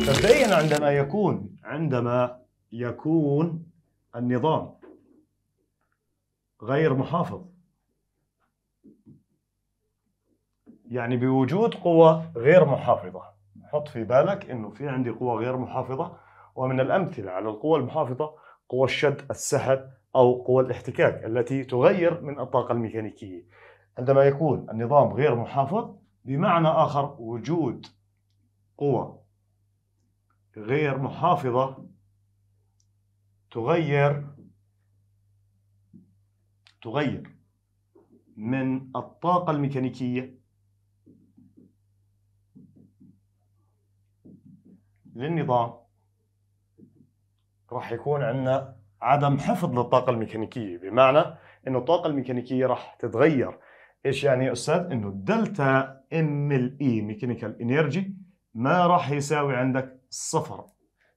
مبدئيا عندما يكون عندما يكون النظام غير محافظ يعني بوجود قوة غير محافظة حط في بالك انه في عندي قوة غير محافظة ومن الامثلة على القوى المحافظة قوى الشد السحب او قوى الاحتكاك التي تغير من الطاقة الميكانيكية عندما يكون النظام غير محافظ بمعنى آخر وجود قوى غير محافظة تغير تغير من الطاقة الميكانيكية للنظام راح يكون عندنا عدم حفظ للطاقة الميكانيكية بمعنى انه الطاقة الميكانيكية راح تتغير ايش يعني يا استاذ انه الدلتا ام الاي ميكانيكال انرجي ما راح يساوي عندك صفر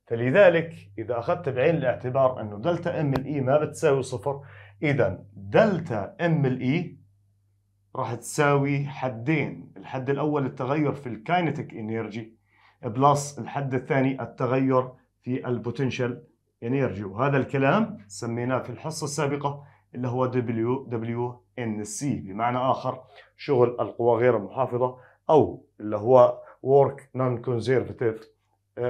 فلذلك اذا اخذت بعين الاعتبار انه دلتا ام الاي e ما بتساوي صفر اذا دلتا ام الاي e راح تساوي حدين الحد الاول التغير في الكاينتيك انرجي بلس الحد الثاني التغير في البوتنشال انرجي وهذا الكلام سميناه في الحصه السابقه اللي هو دبليو دبليو ان سي بمعنى اخر شغل القوى غير المحافظه او اللي هو ورك نون كونزرفتيف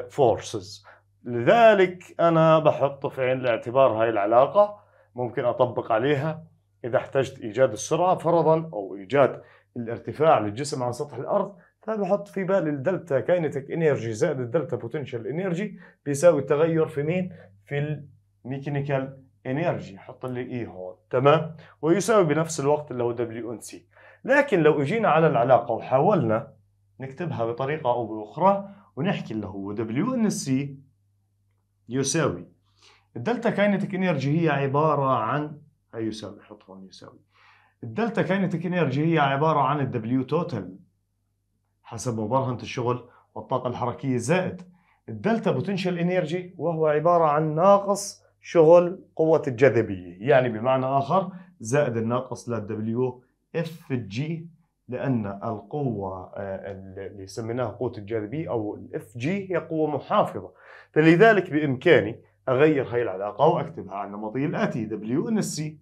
فورسز لذلك انا بحط في عين الاعتبار هاي العلاقه ممكن اطبق عليها اذا احتجت ايجاد السرعه فرضا او ايجاد الارتفاع للجسم عن سطح الارض فبحط في بالي الدلتا كاينتك انرجي زائد الدلتا بوتنشال انرجي بيساوي التغير في مين في الميكانيكال انرجي حط لي اي e هون تمام ويساوي بنفس الوقت اللي هو دبليو ان سي لكن لو اجينا على العلاقه وحاولنا نكتبها بطريقه او باخرى ونحكي اللي هو دبليو ان سي يساوي الدلتا كاينتك انرجي هي عباره عن هي يساوي حط هون يساوي الدلتا كاينتك انرجي هي عباره عن الدبليو توتال حسب مبرهنه الشغل والطاقه الحركيه زائد الدلتا بوتنشال انرجي وهو عباره عن ناقص شغل قوة الجاذبية يعني بمعنى آخر زائد الناقص للدبليو اف جي لأن القوة آه، اللي سميناها قوة الجاذبية أو الاف جي هي قوة محافظة فلذلك بإمكاني أغير هاي العلاقة وأكتبها على النمطية الآتي دبليو ان سي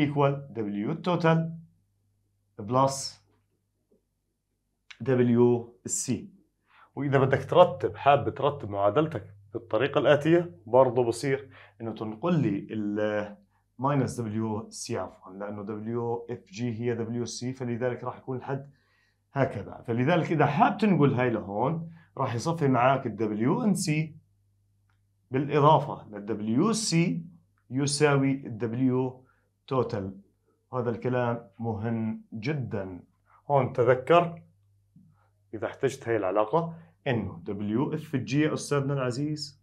equal دبليو total بلس دبليو سي وإذا بدك ترتب حاب ترتب معادلتك بالطريقه الاتيه برضه بصير انه تنقل لي ال ماينس دبليو سي عفوا لانه دبليو اف جي هي دبليو سي فلذلك راح يكون الحد هكذا فلذلك اذا حاب تنقل هاي لهون راح يصفي معك الدبليو ان سي بالاضافه للدبليو سي يساوي الدبليو توتال هذا الكلام مهم جدا هون تذكر اذا احتجت هاي العلاقه انه دبليو اف جي استاذنا العزيز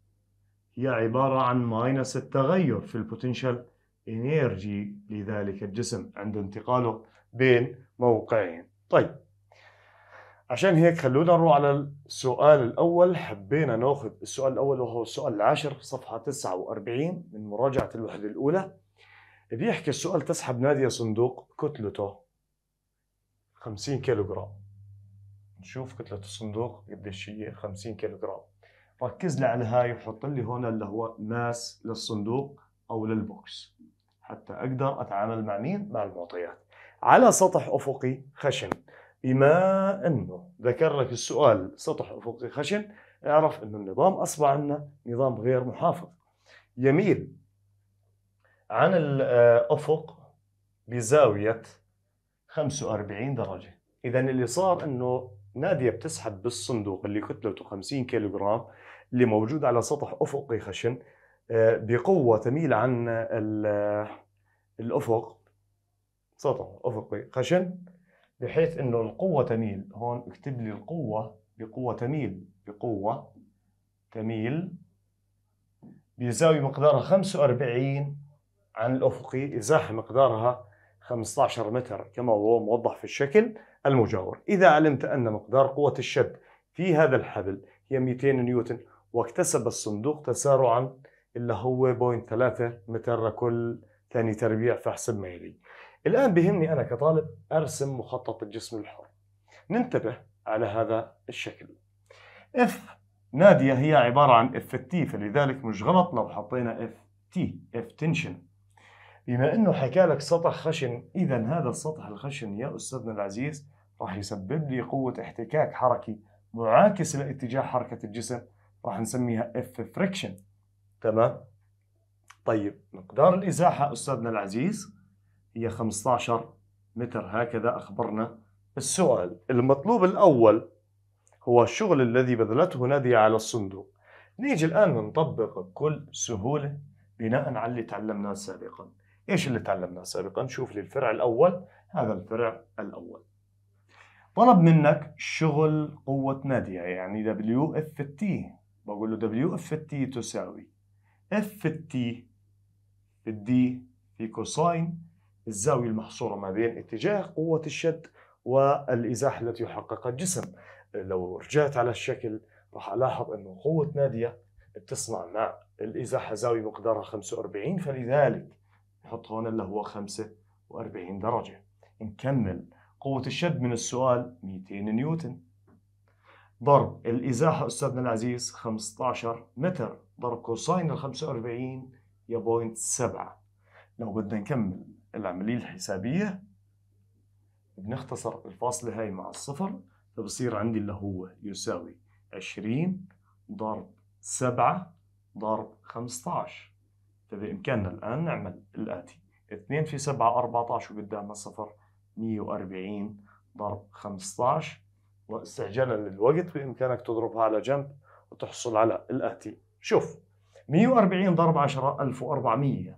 هي عبارة عن ماينس التغير في البوتنشال انيرجي لذلك الجسم عند انتقاله بين موقعين طيب عشان هيك خلونا نروح على السؤال الأول حبينا ناخذ السؤال الأول وهو السؤال العاشر صفحة 49 من مراجعة الوحدة الأولى بيحكي السؤال تسحب نادية صندوق كتلته 50 كيلوغرام شوف كتله الصندوق قديش هي 50 كيلو جرام ركز لي على هاي وحط لي هون اللي هو ماس للصندوق او للبوكس حتى اقدر اتعامل مع مين؟ مع المعطيات. على سطح افقي خشن بما انه ذكر لك السؤال سطح افقي خشن اعرف انه النظام اصبح عندنا نظام غير محافظ يميل عن الافق بزاويه 45 درجه، اذا اللي صار انه نادية بتسحب بالصندوق اللي كتلته 50 كيلوغرام اللي موجود على سطح أفقي خشن آه، بقوة تميل عن الأفق سطح أفقي خشن بحيث إنه القوة تميل هون اكتب لي القوة بقوة تميل بقوة تميل بزاوية مقدارها 45 عن الأفقي إزاحة مقدارها 15 متر كما هو موضح في الشكل المجاور إذا علمت أن مقدار قوة الشد في هذا الحبل هي 200 نيوتن واكتسب الصندوق تسارعا اللي هو 0.3 متر كل ثاني تربيع فاحسب ما يلي الآن بهمني أنا كطالب أرسم مخطط الجسم الحر ننتبه على هذا الشكل اف نادية هي عبارة عن اف T فلذلك مش غلط لو حطينا اف تي اف تنشن بما انه حكى لك سطح خشن اذا هذا السطح الخشن يا استاذنا العزيز راح يسبب لي قوة احتكاك حركي معاكس لاتجاه حركة الجسم راح نسميها اف فريكشن تمام طيب مقدار الازاحة استاذنا العزيز هي 15 متر هكذا اخبرنا السؤال المطلوب الاول هو الشغل الذي بذلته نادية على الصندوق نيجي الآن نطبق بكل سهولة بناء على اللي تعلمناه سابقا إيش اللي تعلمناه سابقا؟ شوف لي الفرع الأول هذا الفرع الأول طلب منك شغل قوة نادية يعني دبليو اف تي بقول له دبليو اف تي تساوي اف تي في الدي في كوساين الزاوية المحصورة ما بين اتجاه قوة الشد والإزاحة التي يحققها الجسم لو رجعت على الشكل راح ألاحظ أنه قوة نادية بتصنع مع الإزاحة زاوية مقدارها 45 فلذلك نحط هون اللي هو 45 درجة نكمل قوة الشد من السؤال 200 نيوتن ضرب الإزاحة أستاذنا العزيز 15 متر ضرب كوساين ال 45 يا بوينت 7 لو بدنا نكمل العملية الحسابية بنختصر الفاصلة هاي مع الصفر فبصير عندي اللي هو يساوي 20 ضرب 7 ضرب 15 فبإمكاننا الآن نعمل الآتي 2 في 7 14 وقدامنا صفر 140 ضرب 15 واستعجالا للوقت بإمكانك تضربها على جنب وتحصل على الآتي شوف 140 ضرب 10 1400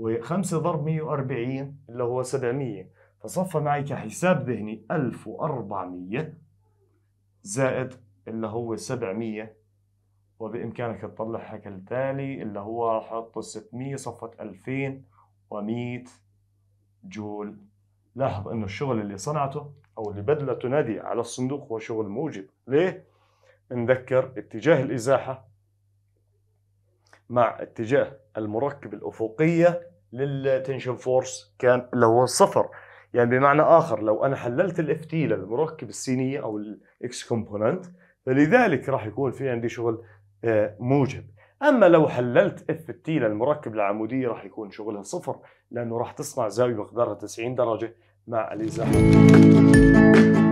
و5 ضرب 140 اللي هو 700 فصفى معي كحساب ذهني 1400 زائد اللي هو 700 وبإمكانك تطلعها كالتالي اللي هو حط 600 صفت 2100 جول لاحظ انه الشغل اللي صنعته أو اللي بدله نادي على الصندوق هو شغل موجب ليه؟ نذكر اتجاه الإزاحة مع اتجاه المركب الأفقية للتنشن فورس كان اللي هو الصفر يعني بمعنى آخر لو أنا حللت الاف تي للمركب السينية أو الإكس كومبوننت فلذلك راح يكون في عندي شغل آه، موجب اما لو حللت اف تي للمركب العمودي راح يكون شغلها صفر لانه راح تصنع زاويه مقدارها 90 درجه مع الازاحه